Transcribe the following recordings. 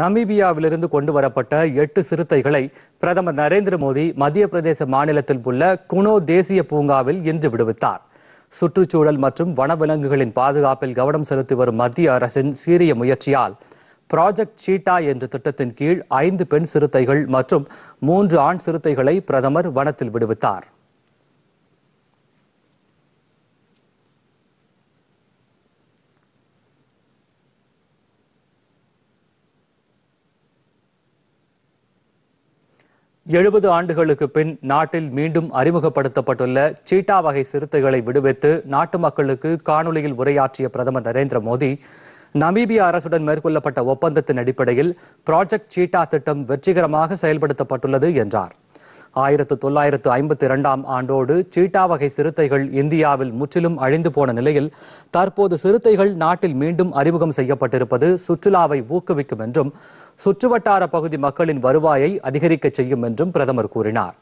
நமீபியாவிலிருந்து கொண்டு வரப்பட்ட எட்டு சிறுத்தைகளை பிரதமர் நரேந்திர மோடி மத்திய பிரதேச மாநிலத்தில் உள்ள குனோ தேசிய பூங்காவில் இன்று விடுவித்தார் சுற்றுச்சூழல் மற்றும் வனவிலங்குகளின் பாதுகாப்பில் கவனம் செலுத்தி வரும் மத்திய அரசின் சீரிய முயற்சியால் ப்ராஜெக்ட் சீட்டா என்ற திட்டத்தின் கீழ் ஐந்து பெண் சிறுத்தைகள் மற்றும் மூன்று ஆண் சிறுத்தைகளை பிரதமர் வனத்தில் விடுவித்தார் எழுபது ஆண்டுகளுக்கு பின் நாட்டில் மீண்டும் அறிமுகப்படுத்தப்பட்டுள்ள சீட்டா வகை சிறுத்தைகளை விடுவித்து நாட்டு மக்களுக்கு காணொலியில் உரையாற்றிய பிரதமர் நரேந்திர மோடி நமீபிய அரசுடன் மேற்கொள்ளப்பட்ட ஒப்பந்தத்தின் அடிப்படையில் ப்ராஜெக்ட் சீட்டா திட்டம் வெற்றிகரமாக செயல்படுத்தப்பட்டுள்ளது என்றார் ஆயிரத்து தொள்ளாயிரத்து ஐம்பத்தி இரண்டாம் ஆண்டோடு சீட்டா வகை சிறுத்தைகள் இந்தியாவில் முற்றிலும் அழிந்து போன நிலையில் தற்போது சிறுத்தைகள் நாட்டில் மீண்டும் அறிமுகம் செய்யப்பட்டிருப்பது சுற்றுலாவை ஊக்குவிக்கும் என்றும் சுற்றுவட்டார பகுதி மக்களின் வருவாயை அதிகரிக்க செய்யும் என்றும் பிரதமர் கூறினார்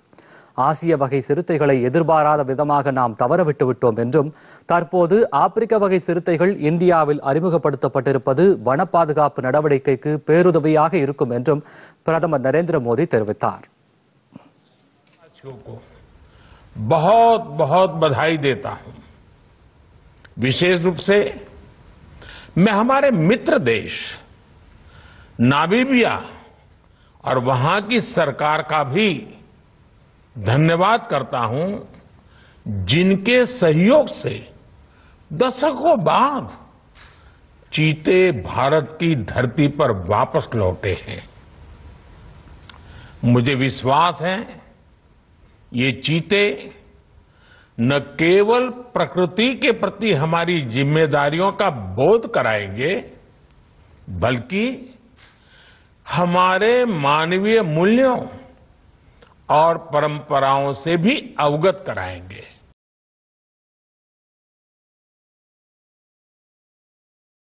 ஆசிய வகை சிறுத்தைகளை எதிர்பாராத விதமாக நாம் தவறவிட்டுவிட்டோம் என்றும் தற்போது ஆப்பிரிக்க வகை சிறுத்தைகள் இந்தியாவில் அறிமுகப்படுத்தப்பட்டிருப்பது வன பாதுகாப்பு நடவடிக்கைக்கு பேருதவியாக இருக்கும் என்றும் பிரதமர் நரேந்திர மோடி தெரிவித்தார் साथियों को बहुत बहुत बधाई देता हूं विशेष रूप से मैं हमारे मित्र देश नाबीबिया और वहां की सरकार का भी धन्यवाद करता हूं जिनके सहयोग से दशकों बाद चीते भारत की धरती पर वापस लौटे हैं मुझे विश्वास है ये चीते न केवल प्रकृति के प्रति हमारी जिम्मेदारियों का बोध कराएंगे बल्कि हमारे मानवीय मूल्यों और परंपराओं से भी अवगत कराएंगे